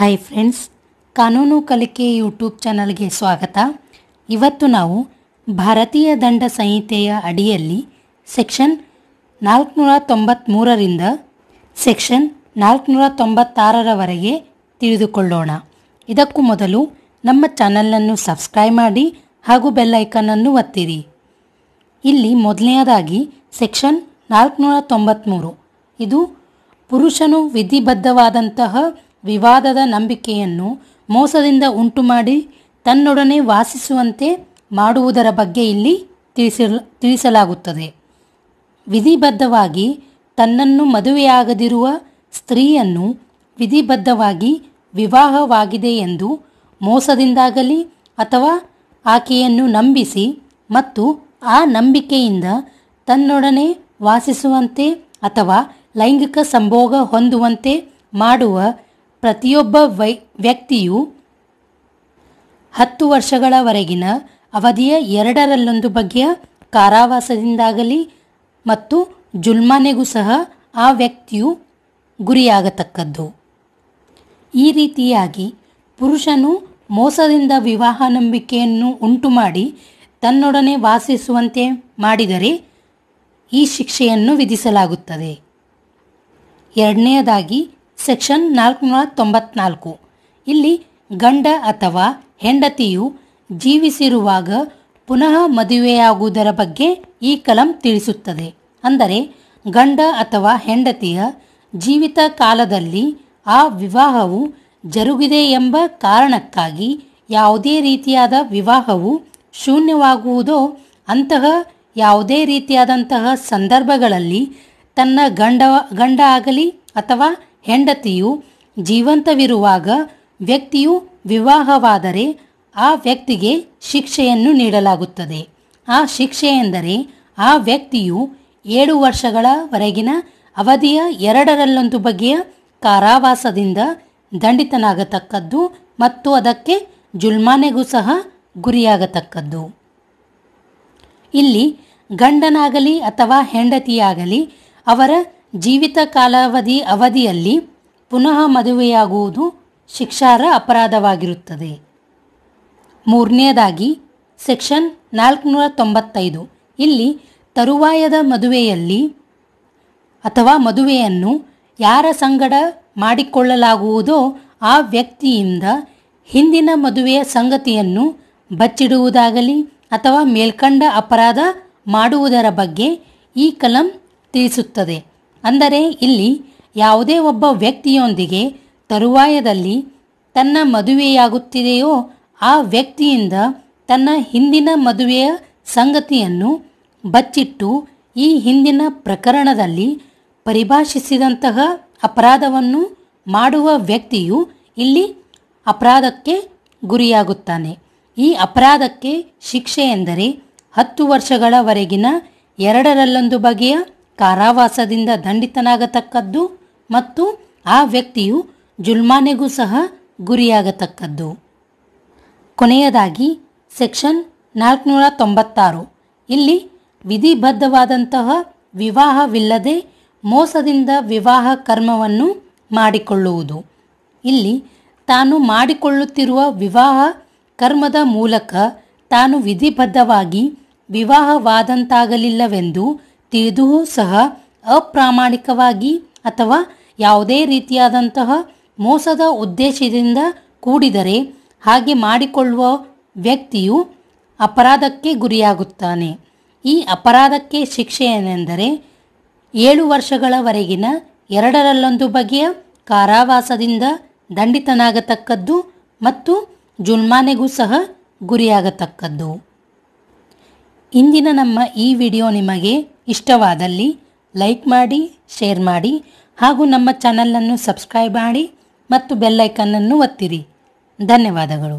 hi friends ಕಾನೂನು ಕಲಿಕೆ YouTube ಚಾನಲ್ಗೆ ಸ್ವಾಗತ ಇವತ್ತು ನಾವು ಭಾರತೀಯ ದಂಡ ಸಂಹಿತೆಯ ಅಡಿಯಲ್ಲಿ ಸೆಕ್ಷನ್ ನಾಲ್ಕುನೂರ ತೊಂಬತ್ತ್ಮೂರರಿಂದ ಸೆಕ್ಷನ್ ನಾಲ್ಕುನೂರ ತೊಂಬತ್ತಾರರವರೆಗೆ ತಿಳಿದುಕೊಳ್ಳೋಣ ಇದಕ್ಕೂ ಮೊದಲು ನಮ್ಮ ಚಾನಲನ್ನು ಸಬ್ಸ್ಕ್ರೈಬ್ ಮಾಡಿ ಹಾಗೂ ಬೆಲ್ಲೈಕನ್ನನ್ನು ಒತ್ತಿರಿ ಇಲ್ಲಿ ಮೊದಲನೆಯದಾಗಿ ಸೆಕ್ಷನ್ ನಾಲ್ಕುನೂರ ತೊಂಬತ್ತ್ಮೂರು ಇದು ಪುರುಷನು ವಿಧಿಬದ್ಧವಾದಂತಹ ವಿವಾದದ ನಂಬಿಕೆಯನ್ನು ಮೋಸದಿಂದ ಉಂಟುಮಾಡಿ ತನ್ನೊಡನೆ ವಾಸಿಸುವಂತೆ ಮಾಡುವುದರ ಬಗ್ಗೆ ಇಲ್ಲಿ ತಿಳಿಸಲಾಗುತ್ತದೆ ವಿಧಿಬದ್ಧವಾಗಿ ತನ್ನನ್ನು ಮದುವೆಯಾಗದಿರುವ ಸ್ತ್ರೀಯನ್ನು ವಿಧಿಬದ್ಧವಾಗಿ ವಿವಾಹವಾಗಿದೆ ಎಂದು ಮೋಸದಿಂದಾಗಲಿ ಅಥವಾ ಆಕೆಯನ್ನು ನಂಬಿಸಿ ಮತ್ತು ಆ ನಂಬಿಕೆಯಿಂದ ತನ್ನೊಡನೆ ವಾಸಿಸುವಂತೆ ಅಥವಾ ಲೈಂಗಿಕ ಸಂಭೋಗ ಹೊಂದುವಂತೆ ಮಾಡುವ ಪ್ರತಿಯೊಬ್ಬ ವೈ ವ್ಯಕ್ತಿಯು ಹತ್ತು ವರ್ಷಗಳವರೆಗಿನ ಅವಧಿಯ ಎರಡರಲ್ಲೊಂದು ಬಗೆಯ ಕಾರಾವಾಸದಿಂದಾಗಲಿ ಮತ್ತು ಜುಲ್ಮಾನೆಗೂ ಸಹ ಆ ವ್ಯಕ್ತಿಯು ಗುರಿಯಾಗತಕ್ಕದ್ದು ಈ ರೀತಿಯಾಗಿ ಪುರುಷನು ಮೋಸದಿಂದ ವಿವಾಹ ನಂಬಿಕೆಯನ್ನು ಉಂಟುಮಾಡಿ ತನ್ನೊಡನೆ ವಾಸಿಸುವಂತೆ ಮಾಡಿದರೆ ಈ ಶಿಕ್ಷೆಯನ್ನು ವಿಧಿಸಲಾಗುತ್ತದೆ ಎರಡನೆಯದಾಗಿ ಸೆಕ್ಷನ್ ನಾಲ್ಕುನೂರ ತೊಂಬತ್ನಾಲ್ಕು ಇಲ್ಲಿ ಗಂಡ ಅಥವಾ ಹೆಂಡತಿಯು ಜೀವಿಸಿರುವಾಗ ಪುನಃ ಮದುವೆಯಾಗುವುದರ ಬಗ್ಗೆ ಈ ಕಲಂ ತಿಳಿಸುತ್ತದೆ ಅಂದರೆ ಗಂಡ ಅಥವಾ ಹೆಂಡತಿಯ ಜೀವಿತ ಕಾಲದಲ್ಲಿ ಆ ವಿವಾಹವು ಜರುಗಿದೆ ಎಂಬ ಕಾರಣಕ್ಕಾಗಿ ಯಾವುದೇ ರೀತಿಯಾದ ವಿವಾಹವು ಶೂನ್ಯವಾಗುವುದೋ ಅಂತಹ ಯಾವುದೇ ರೀತಿಯಾದಂತಹ ಸಂದರ್ಭಗಳಲ್ಲಿ ತನ್ನ ಗಂಡ ಗಂಡ ಆಗಲಿ ಅಥವಾ ಹೆಂಡತಿಯು ಜೀವಂತವಿರುವಾಗ ವ್ಯಕ್ತಿಯು ವಿವಾಹವಾದರೆ ಆ ವ್ಯಕ್ತಿಗೆ ಶಿಕ್ಷೆಯನ್ನು ನೀಡಲಾಗುತ್ತದೆ ಆ ಶಿಕ್ಷೆ ಎಂದರೆ ಆ ವ್ಯಕ್ತಿಯು ಏಳು ವರ್ಷಗಳವರೆಗಿನ ಅವಧಿಯ ಎರಡರಲ್ಲೊಂದು ಬಗೆಯ ಕಾರಾವಾಸದಿಂದ ದಂಡಿತನಾಗತಕ್ಕದ್ದು ಮತ್ತು ಅದಕ್ಕೆ ಜುಲ್ಮಾನೆಗೂ ಸಹ ಗುರಿಯಾಗತಕ್ಕದ್ದು ಇಲ್ಲಿ ಗಂಡನಾಗಲಿ ಅಥವಾ ಹೆಂಡತಿಯಾಗಲಿ ಅವರ ಜೀವಿತ ಕಾಲಾವಧಿ ಅವಧಿಯಲ್ಲಿ ಪುನಃ ಮದುವೆಯಾಗುವುದು ಶಿಕ್ಷಾರ್ಹ ಅಪರಾಧವಾಗಿರುತ್ತದೆ ಮೂರನೇದಾಗಿ ಸೆಕ್ಷನ್ ನಾಲ್ಕುನೂರ ತೊಂಬತ್ತೈದು ಇಲ್ಲಿ ತರುವಾಯದ ಮದುವೆಯಲ್ಲಿ ಅಥವಾ ಮದುವೆಯನ್ನು ಯಾರ ಸಂಗಡ ಮಾಡಿಕೊಳ್ಳಲಾಗುವುದೋ ಆ ವ್ಯಕ್ತಿಯಿಂದ ಹಿಂದಿನ ಮದುವೆಯ ಸಂಗತಿಯನ್ನು ಬಚ್ಚಿಡುವುದಾಗಲಿ ಅಥವಾ ಮೇಲ್ಕಂಡ ಅಪರಾಧ ಮಾಡುವುದರ ಬಗ್ಗೆ ಈ ಕಲಂ ತಿಳಿಸುತ್ತದೆ ಅಂದರೆ ಇಲ್ಲಿ ಯಾವುದೇ ಒಬ್ಬ ವ್ಯಕ್ತಿಯೊಂದಿಗೆ ತರುವಾಯದಲ್ಲಿ ತನ್ನ ಮದುವೆಯಾಗುತ್ತಿದೆಯೋ ಆ ವ್ಯಕ್ತಿಯಿಂದ ತನ್ನ ಹಿಂದಿನ ಮದುವೆಯ ಸಂಗತಿಯನ್ನು ಬಚ್ಚಿಟ್ಟು ಈ ಹಿಂದಿನ ಪ್ರಕರಣದಲ್ಲಿ ಪರಿಭಾಷಿಸಿದಂತಹ ಅಪರಾಧವನ್ನು ಮಾಡುವ ವ್ಯಕ್ತಿಯು ಇಲ್ಲಿ ಅಪರಾಧಕ್ಕೆ ಗುರಿಯಾಗುತ್ತಾನೆ ಈ ಅಪರಾಧಕ್ಕೆ ಶಿಕ್ಷೆ ಎಂದರೆ ಹತ್ತು ವರ್ಷಗಳವರೆಗಿನ ಎರಡರಲ್ಲೊಂದು ಬಗೆಯ ಕಾರಾವಾಸದಿಂದ ದಂಡಿತನಾಗತಕ್ಕದ್ದು ಮತ್ತು ಆ ವ್ಯಕ್ತಿಯು ಜುಲ್ಮಾನೆಗೂ ಸಹ ಗುರಿಯಾಗತಕ್ಕದ್ದು ಕೊನೆಯದಾಗಿ ಸೆಕ್ಷನ್ ನಾಲ್ಕುನೂರ ತೊಂಬತ್ತಾರು ಇಲ್ಲಿ ವಿಧಿಬದ್ಧವಾದಂತಹ ವಿವಾಹವಿಲ್ಲದೆ ಮೋಸದಿಂದ ವಿವಾಹ ಕರ್ಮವನ್ನು ಮಾಡಿಕೊಳ್ಳುವುದು ಇಲ್ಲಿ ತಾನು ಮಾಡಿಕೊಳ್ಳುತ್ತಿರುವ ವಿವಾಹ ಕರ್ಮದ ಮೂಲಕ ತಾನು ವಿಧಿಬದ್ಧವಾಗಿ ವಿವಾಹವಾದಂತಾಗಲಿಲ್ಲವೆಂದು ತಿಳಿದೂ ಸಹ ಅಪ್ರಾಮಾಣಿಕವಾಗಿ ಅಥವಾ ಯಾವುದೇ ರೀತಿಯಾದಂತಹ ಮೋಸದ ಉದ್ದೇಶದಿಂದ ಕೂಡಿದರೆ ಹಾಗೆ ಮಾಡಿಕೊಳ್ಳುವ ವ್ಯಕ್ತಿಯು ಅಪರಾಧಕ್ಕೆ ಗುರಿಯಾಗುತ್ತಾನೆ ಈ ಅಪರಾಧಕ್ಕೆ ಶಿಕ್ಷೆ ಏನೆಂದರೆ ಏಳು ವರ್ಷಗಳವರೆಗಿನ ಎರಡರಲ್ಲೊಂದು ಬಗೆಯ ಕಾರಾವಾಸದಿಂದ ದಂಡಿತನಾಗತಕ್ಕದ್ದು ಮತ್ತು ಜುಲ್ಮಾನೆಗೂ ಸಹ ಗುರಿಯಾಗತಕ್ಕದ್ದು ಇಂದಿನ ನಮ್ಮ ಈ ವಿಡಿಯೋ ನಿಮಗೆ ಇಷ್ಟವಾದಲ್ಲಿ ಲೈಕ್ ಮಾಡಿ ಶೇರ್ ಮಾಡಿ ಹಾಗೂ ನಮ್ಮ ಚಾನಲನ್ನು ಸಬ್ಸ್ಕ್ರೈಬ್ ಮಾಡಿ ಮತ್ತು ಬೆಲ್ಲೈಕನ್ನನ್ನು ಒತ್ತಿರಿ ಧನ್ಯವಾದಗಳು